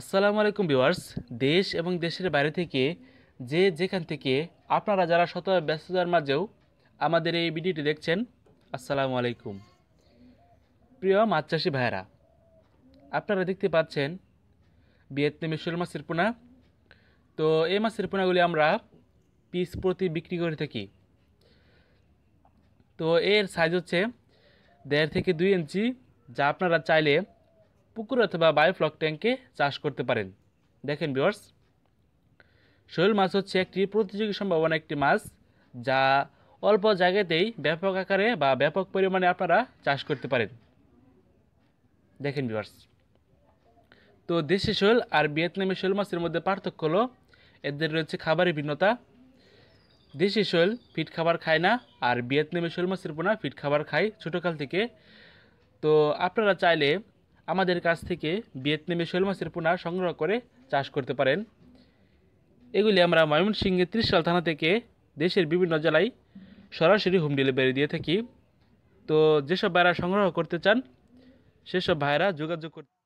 আসসালামু আলাইকুম ভিওয়ার্স দেশ এবং দেশের বাইরে থেকে যে যেখান থেকে আপনারা যারা শত ব্যস্ততার মাঝেও আমাদের এই ভিডিওটি দেখছেন আসসালামু আলাইকুম প্রিয় মাছ চাষি ভাইয়েরা আপনারা দেখতে পাচ্ছেন ভিয়েতনামি শোল মাছের পোনা তো এই মাছের পোনাগুলি আমরা পিস প্রতি বিক্রি করে থাকি তো এর সাইজ হচ্ছে দেড় থেকে দুই ইঞ্চি যা আপনারা চাইলে পুকুর অথবা বায়োফ্লক ট্যাঙ্কে চাষ করতে পারেন দেখেন বিওর্স শৈল মাছ হচ্ছে একটি প্রতিযোগী সম্ভাবনা একটি মাছ যা অল্প জায়গাতেই ব্যাপক আকারে বা ব্যাপক পরিমাণে আপনারা চাষ করতে পারেন দেখেন বিওর্স তো দেশি শৈল আর ভিয়েতনামি শৈল মাছের মধ্যে পার্থক্য হলো এদের রয়েছে খাবারের ভিন্নতা দেশি শৈল ফিট খাবার খায় না আর ভিয়েতনামি শৈল মাছের পোনা ফিট খাবার খায় ছোটোকাল থেকে তো আপনারা চাইলে আমাদের কাছ থেকে ভিয়েতনামে শৈল মাছের পোনা সংগ্রহ করে চাষ করতে পারেন এগুলি আমরা ময়মনসিংহে ত্রিশাল থানা থেকে দেশের বিভিন্ন জেলায় সরাসরি হোম ডেলিভারি দিয়ে থাকি তো যেসব ভাইরা সংগ্রহ করতে চান সেসব ভাইরা যোগাযোগ করতে